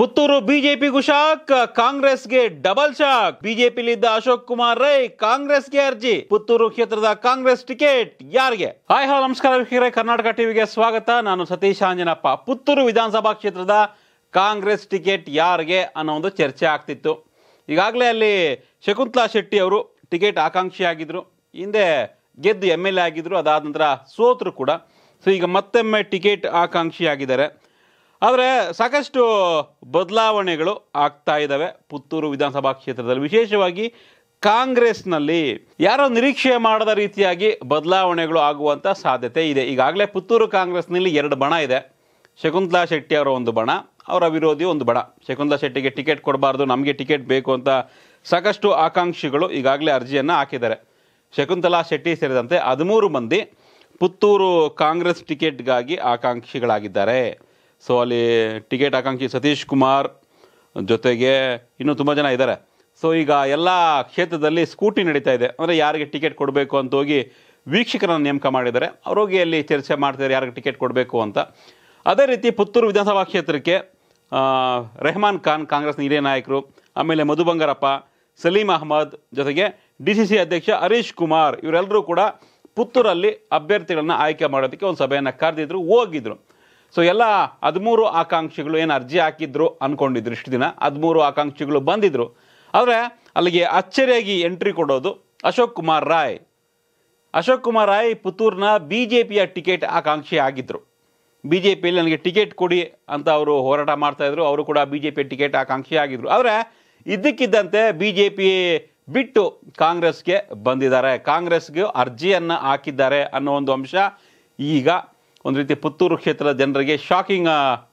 ಪುತ್ತೂರು ಬಿಜೆಪಿಗೂ ಶಾಕ್ ಕಾಂಗ್ರೆಸ್ಗೆ double shock BJP ಲಿದ್ದ ಅಶೋಕ್ ಕುಮಾರ್ ರೈ ಕಾಂಗ್ರೆಸ್ಗೆ ಅರ್ಜಿ ಪುತ್ತೂರು ಕ್ಷೇತ್ರದ ಕಾಂಗ್ರೆಸ್ ಟಿಕೆಟ್ ಯಾರಿಗೆ ಹಾಯ್ ಹಲೋ ನಮಸ್ಕಾರ ವೀಕ್ಷಕರೇ ಕರ್ನಾಟಕ ಟಿವಿಗೆ ಸ್ವಾಗತ ನಾನು ಸತೀಶ್ ಆಂಜನಪ್ಪ ಪುತ್ತೂರು ವಿಧಾನಸಭಾ ಕ್ಷೇತ್ರದ ಕಾಂಗ್ರೆಸ್ ಟಿಕೆಟ್ ಯಾರಿಗೆ ಅನ್ನೋ ಒಂದು ಚರ್ಚೆ ಆಗ್ತಿತ್ತು ಈಗಾಗಲೇ ಅಲ್ಲಿ ಶಕುಂತಲಾ ಶೆಟ್ಟಿ ಅವರು ಟಿಕೆಟ್ ಆಕಾಂಕ್ಷಿ ಆಗಿದ್ರು ಹಿಂದೆ ಗೆದ್ದು ಎಮ್ ಎಲ್ ಎ ಆಗಿದ್ರು ಅದಾದ ನಂತರ ಸೋತರು ಕೂಡ ಸೊ ಈಗ ಮತ್ತೊಮ್ಮೆ ಟಿಕೆಟ್ ಆಕಾಂಕ್ಷಿಯಾಗಿದ್ದಾರೆ ಆದರೆ ಸಾಕಷ್ಟು ಬದಲಾವಣೆಗಳು ಆಗ್ತಾ ಇದ್ದಾವೆ ಪುತ್ತೂರು ವಿಧಾನಸಭಾ ಕ್ಷೇತ್ರದಲ್ಲಿ ವಿಶೇಷವಾಗಿ ಕಾಂಗ್ರೆಸ್ನಲ್ಲಿ ಯಾರೋ ನಿರೀಕ್ಷೆ ಮಾಡದ ರೀತಿಯಾಗಿ ಬದಲಾವಣೆಗಳು ಆಗುವಂಥ ಸಾಧ್ಯತೆ ಇದೆ ಈಗಾಗಲೇ ಪುತ್ತೂರು ಕಾಂಗ್ರೆಸ್ನಲ್ಲಿ ಎರಡು ಬಣ ಇದೆ ಶಕುಂತಲಾ ಶೆಟ್ಟಿ ಅವರ ಒಂದು ಬಣ ಅವರ ವಿರೋಧಿ ಒಂದು ಬಣ ಶಕುಂತಲಾ ಶೆಟ್ಟಿಗೆ ಟಿಕೆಟ್ ಕೊಡಬಾರ್ದು ನಮಗೆ ಟಿಕೆಟ್ ಬೇಕು ಅಂತ ಸಾಕಷ್ಟು ಆಕಾಂಕ್ಷಿಗಳು ಈಗಾಗಲೇ ಅರ್ಜಿಯನ್ನು ಹಾಕಿದ್ದಾರೆ ಶಕುಂತಲಾ ಶೆಟ್ಟಿ ಸೇರಿದಂತೆ ಹದಿಮೂರು ಮಂದಿ ಪುತ್ತೂರು ಕಾಂಗ್ರೆಸ್ ಟಿಕೆಟ್ಗಾಗಿ ಆಕಾಂಕ್ಷಿಗಳಾಗಿದ್ದಾರೆ ಸೊ ಅಲ್ಲಿ ಟಿಕೆಟ್ ಆಕಾಂಕ್ಷಿ ಸತೀಶ್ ಕುಮಾರ್ ಜೊತೆಗೆ ಇನ್ನೂ ತುಂಬ ಜನ ಇದ್ದಾರೆ ಸೊ ಈಗ ಎಲ್ಲ ಕ್ಷೇತ್ರದಲ್ಲಿ ಸ್ಕೂಟಿ ನಡೀತಾ ಇದೆ ಅಂದರೆ ಯಾರಿಗೆ ಟಿಕೆಟ್ ಕೊಡಬೇಕು ಅಂತ ಹೋಗಿ ವೀಕ್ಷಕರನ್ನು ನೇಮಕ ಮಾಡಿದ್ದಾರೆ ಅವ್ರೋಗಿ ಅಲ್ಲಿ ಚರ್ಚೆ ಮಾಡ್ತಿದ್ದಾರೆ ಯಾರಿಗೆ ಟಿಕೆಟ್ ಕೊಡಬೇಕು ಅಂತ ಅದೇ ರೀತಿ ಪುತ್ತೂರು ವಿಧಾನಸಭಾ ಕ್ಷೇತ್ರಕ್ಕೆ ರೆಹಮಾನ್ ಖಾನ್ ಕಾಂಗ್ರೆಸ್ನ ಹಿರಿಯ ನಾಯಕರು ಆಮೇಲೆ ಮಧು ಬಂಗಾರಪ್ಪ ಸಲೀಂ ಅಹಮದ್ ಜೊತೆಗೆ ಡಿ ಸಿ ಸಿ ಅಧ್ಯಕ್ಷ ಹರೀಶ್ ಕುಮಾರ್ ಇವರೆಲ್ಲರೂ ಕೂಡ ಪುತ್ತೂರಲ್ಲಿ ಅಭ್ಯರ್ಥಿಗಳನ್ನು ಆಯ್ಕೆ ಮಾಡೋದಕ್ಕೆ ಒಂದು ಸಭೆಯನ್ನು ಕರೆದಿದ್ರು ಹೋಗಿದ್ರು ಸೊ ಎಲ್ಲ ಹದಿಮೂರು ಆಕಾಂಕ್ಷಿಗಳು ಏನು ಅರ್ಜಿ ಹಾಕಿದ್ರು ಅಂದ್ಕೊಂಡಿದ್ರು ಇಷ್ಟು ದಿನ ಹದಿಮೂರು ಆಕಾಂಕ್ಷಿಗಳು ಬಂದಿದ್ರು ಆದರೆ ಅಲ್ಲಿಗೆ ಅಚ್ಚರಿಯಾಗಿ ಎಂಟ್ರಿ ಕೊಡೋದು ಅಶೋಕ್ ಕುಮಾರ್ ರಾಯ್ ಅಶೋಕ್ ಕುಮಾರ್ ರಾಯ್ ಪುತ್ತೂರಿನ ಬಿ ಜೆ ಪಿಯ ಟಿಕೆಟ್ ಆಕಾಂಕ್ಷಿ ಆಗಿದ್ದರು ಬಿ ಜೆ ಪಿಯಲ್ಲಿ ನನಗೆ ಟಿಕೆಟ್ ಕೊಡಿ ಅಂತ ಅವರು ಹೋರಾಟ ಮಾಡ್ತಾಯಿದ್ರು ಅವರು ಕೂಡ ಬಿ ಜೆ ಪಿ ಟಿಕೆಟ್ ಆಕಾಂಕ್ಷಿ ಆಗಿದ್ದರು ಆದರೆ ಇದ್ದಕ್ಕಿದ್ದಂತೆ ಬಿ ಜೆ ಪಿ ಬಿಟ್ಟು ಕಾಂಗ್ರೆಸ್ಗೆ ಬಂದಿದ್ದಾರೆ ಕಾಂಗ್ರೆಸ್ಗೆ ಅರ್ಜಿಯನ್ನು ಹಾಕಿದ್ದಾರೆ ಅನ್ನೋ ಒಂದು ಅಂಶ ಈಗ ಒಂದು ರೀತಿ ಪುತ್ತೂರು ಕ್ಷೇತ್ರದ ಜನರಿಗೆ ಶಾಕಿಂಗ್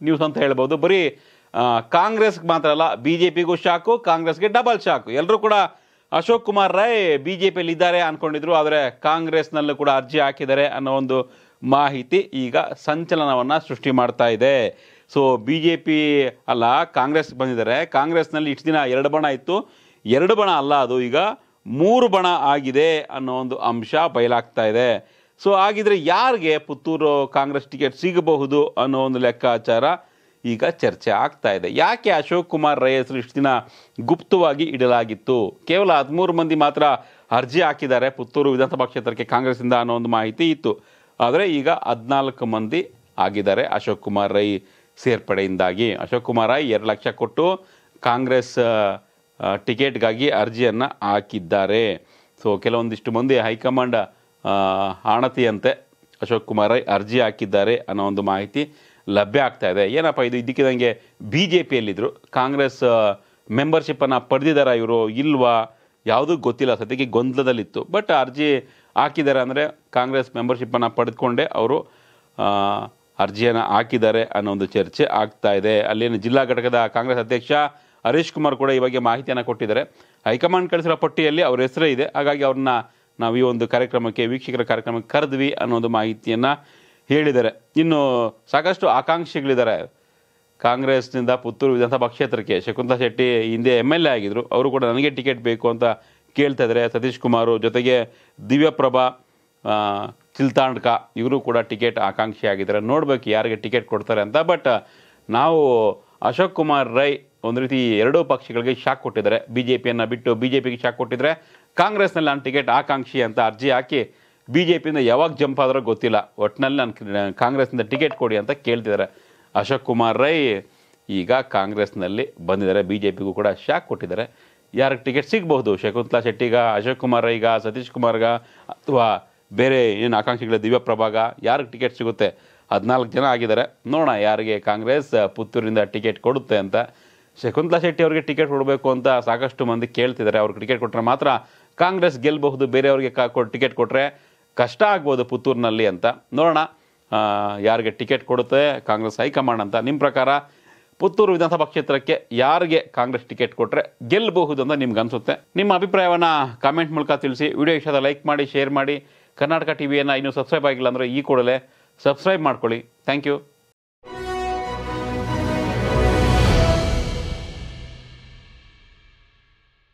ನ್ಯೂಸ್ ಅಂತ ಹೇಳ್ಬೋದು ಬರೀ ಕಾಂಗ್ರೆಸ್ಗೆ ಮಾತ್ರ ಅಲ್ಲ ಬಿ ಜೆ ಪಿಗೂ ಶಾಕು ಕಾಂಗ್ರೆಸ್ಗೆ ಡಬಲ್ ಶಾಕು ಎಲ್ಲರೂ ಕೂಡ ಅಶೋಕ್ ಕುಮಾರ್ ರೈ ಬಿ ಜೆ ಪಿಯಲ್ಲಿ ಇದ್ದಾರೆ ಅಂದ್ಕೊಂಡಿದ್ರು ಆದರೆ ಕಾಂಗ್ರೆಸ್ನಲ್ಲೂ ಕೂಡ ಅರ್ಜಿ ಹಾಕಿದ್ದಾರೆ ಅನ್ನೋ ಒಂದು ಮಾಹಿತಿ ಈಗ ಸಂಚಲನವನ್ನು ಸೃಷ್ಟಿ ಮಾಡ್ತಾ ಇದೆ ಸೊ ಬಿ ಜೆ ಪಿ ಅಲ್ಲ ಕಾಂಗ್ರೆಸ್ ಬಂದಿದ್ದಾರೆ ಕಾಂಗ್ರೆಸ್ನಲ್ಲಿ ಇಷ್ಟು ದಿನ ಎರಡು ಬಣ ಇತ್ತು ಎರಡು ಬಣ ಅಲ್ಲ ಅದು ಈಗ ಮೂರು ಬಣ ಆಗಿದೆ ಅನ್ನೋ ಒಂದು ಅಂಶ ಬಯಲಾಗ್ತಾ ಇದೆ ಸೊ ಹಾಗಿದ್ರೆ ಯಾರಿಗೆ ಪುತ್ತೂರು ಕಾಂಗ್ರೆಸ್ ಟಿಕೆಟ್ ಸಿಗಬಹುದು ಅನ್ನೋ ಒಂದು ಲೆಕ್ಕಾಚಾರ ಈಗ ಚರ್ಚೆ ಆಗ್ತಾ ಇದೆ ಯಾಕೆ ಅಶೋಕ್ ಕುಮಾರ್ ರೈ ಹೆಸರು ಇಷ್ಟು ದಿನ ಗುಪ್ತವಾಗಿ ಇಡಲಾಗಿತ್ತು ಕೇವಲ ಹದಿಮೂರು ಮಂದಿ ಮಾತ್ರ ಅರ್ಜಿ ಹಾಕಿದ್ದಾರೆ ಪುತ್ತೂರು ವಿಧಾನಸಭಾ ಕ್ಷೇತ್ರಕ್ಕೆ ಕಾಂಗ್ರೆಸ್ಸಿಂದ ಅನ್ನೋ ಒಂದು ಮಾಹಿತಿ ಇತ್ತು ಆದರೆ ಈಗ ಹದಿನಾಲ್ಕು ಮಂದಿ ಆಗಿದ್ದಾರೆ ಅಶೋಕ್ ಕುಮಾರ್ ರೈ ಸೇರ್ಪಡೆಯಿಂದಾಗಿ ಅಶೋಕ್ ಕುಮಾರ್ ರೈ ಎರಡು ಲಕ್ಷ ಕೊಟ್ಟು ಕಾಂಗ್ರೆಸ್ ಟಿಕೆಟ್ಗಾಗಿ ಅರ್ಜಿಯನ್ನು ಹಾಕಿದ್ದಾರೆ ಸೊ ಕೆಲವೊಂದಿಷ್ಟು ಮಂದಿ ಹೈಕಮಾಂಡ್ ಆಣತಿಯಂತೆ ಅಶೋಕ್ ಕುಮಾರ್ ರೈ ಅರ್ಜಿ ಹಾಕಿದ್ದಾರೆ ಅನ್ನೋ ಒಂದು ಮಾಹಿತಿ ಲಭ್ಯ ಆಗ್ತಾ ಇದೆ ಏನಪ್ಪ ಇದು ಇದಕ್ಕಿದಂಗೆ ಬಿ ಜೆ ಪಿಯಲ್ಲಿದ್ದರು ಕಾಂಗ್ರೆಸ್ ಮೆಂಬರ್ಶಿಪ್ಪನ್ನು ಪಡೆದಿದ್ದಾರೆ ಇವರು ಇಲ್ವಾ ಯಾವುದೂ ಗೊತ್ತಿಲ್ಲ ಸದ್ಯಕ್ಕೆ ಗೊಂದಲದಲ್ಲಿತ್ತು ಬಟ್ ಅರ್ಜಿ ಹಾಕಿದ್ದಾರೆ ಅಂದರೆ ಕಾಂಗ್ರೆಸ್ ಮೆಂಬರ್ಶಿಪ್ಪನ್ನು ಪಡೆದುಕೊಂಡೇ ಅವರು ಅರ್ಜಿಯನ್ನು ಹಾಕಿದ್ದಾರೆ ಅನ್ನೋ ಒಂದು ಚರ್ಚೆ ಆಗ್ತಾ ಇದೆ ಅಲ್ಲಿನ ಜಿಲ್ಲಾ ಘಟಕದ ಕಾಂಗ್ರೆಸ್ ಅಧ್ಯಕ್ಷ ಹರೀಶ್ ಕುಮಾರ್ ಕೂಡ ಈ ಬಗ್ಗೆ ಮಾಹಿತಿಯನ್ನು ಕೊಟ್ಟಿದ್ದಾರೆ ಹೈಕಮಾಂಡ್ ಕಳಿಸಿರೋ ಪಟ್ಟಿಯಲ್ಲಿ ಅವ್ರ ಹೆಸರೇ ಇದೆ ಹಾಗಾಗಿ ಅವ್ರನ್ನ ನಾವು ಈ ಒಂದು ಕಾರ್ಯಕ್ರಮಕ್ಕೆ ವೀಕ್ಷಕರ ಕಾರ್ಯಕ್ರಮಕ್ಕೆ ಕರೆದ್ವಿ ಅನ್ನೋದು ಮಾಹಿತಿಯನ್ನು ಹೇಳಿದ್ದಾರೆ ಇನ್ನು ಸಾಕಷ್ಟು ಆಕಾಂಕ್ಷಿಗಳಿದ್ದಾರೆ ಕಾಂಗ್ರೆಸ್ನಿಂದ ಪುತ್ತೂರು ವಿಧಾನಸಭಾ ಕ್ಷೇತ್ರಕ್ಕೆ ಶಕುಂತಲಾ ಶೆಟ್ಟಿ ಹಿಂದೆ ಎಮ್ ಎಲ್ ಎ ಆಗಿದ್ದರು ಅವರು ಕೂಡ ನನಗೆ ಟಿಕೆಟ್ ಬೇಕು ಅಂತ ಕೇಳ್ತಾ ಇದ್ದಾರೆ ಸತೀಶ್ ಕುಮಾರ್ ಜೊತೆಗೆ ದಿವ್ಯಪ್ರಭಾ ಚಿಲ್ತಾಂಡ್ಕ ಇವರು ಕೂಡ ಟಿಕೆಟ್ ಆಕಾಂಕ್ಷಿ ಆಗಿದ್ದಾರೆ ನೋಡಬೇಕು ಯಾರಿಗೆ ಟಿಕೆಟ್ ಕೊಡ್ತಾರೆ ಅಂತ ಬಟ್ ನಾವು ಅಶೋಕ್ ಕುಮಾರ್ ರೈ ಒಂದು ರೀತಿ ಎರಡೂ ಪಕ್ಷಗಳಿಗೆ ಶಾಕ್ ಕೊಟ್ಟಿದ್ದಾರೆ ಬಿ ಜೆ ಪಿಯನ್ನು ಬಿಟ್ಟು ಬಿ ಜೆ ಪಿಗೆ ಶಾಕ್ ಕೊಟ್ಟಿದ್ರೆ ಕಾಂಗ್ರೆಸ್ನಲ್ಲಿ ನಾನು ಟಿಕೆಟ್ ಆಕಾಂಕ್ಷಿ ಅಂತ ಅರ್ಜಿ ಹಾಕಿ ಬಿ ಜೆ ಪಿಯಿಂದ ಯಾವಾಗ ಜಂಪ್ ಆದರೂ ಗೊತ್ತಿಲ್ಲ ಒಟ್ಟಿನಲ್ಲಿ ನಾನು ಕಾಂಗ್ರೆಸ್ನಿಂದ ಟಿಕೆಟ್ ಕೊಡಿ ಅಂತ ಕೇಳ್ತಿದ್ದಾರೆ ಅಶೋಕ್ ಕುಮಾರ್ ರೈ ಈಗ ಕಾಂಗ್ರೆಸ್ನಲ್ಲಿ ಬಂದಿದ್ದಾರೆ ಬಿ ಜೆ ಪಿಗೂ ಕೂಡ ಶಾಕ್ ಕೊಟ್ಟಿದ್ದಾರೆ ಯಾರಿಗೆ ಟಿಕೆಟ್ ಸಿಗಬಹುದು ಶಕುಂತಲಾ ಶೆಟ್ಟಿಗ ಅಶೋಕ್ ಕುಮಾರ್ ರೈಗ ಸತೀಶ್ ಕುಮಾರ್ಗ ಅಥವಾ ಬೇರೆ ಏನು ಆಕಾಂಕ್ಷಿಗಳ ದಿವ್ಯಪ್ರಭಾಗ ಯಾರಿಗೆ ಟಿಕೆಟ್ ಸಿಗುತ್ತೆ ಹದಿನಾಲ್ಕು ಜನ ಆಗಿದ್ದಾರೆ ನೋಡೋಣ ಯಾರಿಗೆ ಕಾಂಗ್ರೆಸ್ ಪುತ್ತೂರಿಂದ ಟಿಕೆಟ್ ಕೊಡುತ್ತೆ ಅಂತ ಶಕುಂತಲಾ ಶೆಟ್ಟಿ ಅವರಿಗೆ ಟಿಕೆಟ್ ಕೊಡಬೇಕು ಅಂತ ಸಾಕಷ್ಟು ಮಂದಿ ಕೇಳ್ತಿದ್ದಾರೆ ಅವ್ರಿಗೆ ಟಿಕೆಟ್ ಕೊಟ್ಟರೆ ಮಾತ್ರ ಕಾಂಗ್ರೆಸ್ ಗೆಲ್ಲಬಹುದು ಬೇರೆಯವ್ರಿಗೆ ಕಾ ಟಿಕೆಟ್ ಕೊಟ್ಟರೆ ಕಷ್ಟ ಆಗ್ಬೋದು ಪುತ್ತೂರಿನಲ್ಲಿ ಅಂತ ನೋಡೋಣ ಯಾರಿಗೆ ಟಿಕೆಟ್ ಕೊಡುತ್ತೆ ಕಾಂಗ್ರೆಸ್ ಹೈಕಮಾಂಡ್ ಅಂತ ನಿಮ್ಮ ಪ್ರಕಾರ ಪುತ್ತೂರು ವಿಧಾನಸಭಾ ಕ್ಷೇತ್ರಕ್ಕೆ ಯಾರಿಗೆ ಕಾಂಗ್ರೆಸ್ ಟಿಕೆಟ್ ಕೊಟ್ಟರೆ ಗೆಲ್ಲಬಹುದು ಅಂತ ನಿಮ್ಗೆ ಅನಿಸುತ್ತೆ ನಿಮ್ಮ ಅಭಿಪ್ರಾಯವನ್ನು ಕಾಮೆಂಟ್ ಮೂಲಕ ತಿಳಿಸಿ ವಿಡಿಯೋ ವಿಷಯದ ಲೈಕ್ ಮಾಡಿ ಶೇರ್ ಮಾಡಿ ಕರ್ನಾಟಕ ಟಿ ವಿಯನ್ನು ಇನ್ನೂ ಸಬ್ಸ್ಕ್ರೈಬ್ ಆಗಿಲ್ಲ ಅಂದರೆ ಈ ಕೂಡಲೇ ಸಬ್ಸ್ಕ್ರೈಬ್ ಮಾಡ್ಕೊಳ್ಳಿ ಥ್ಯಾಂಕ್ ಯು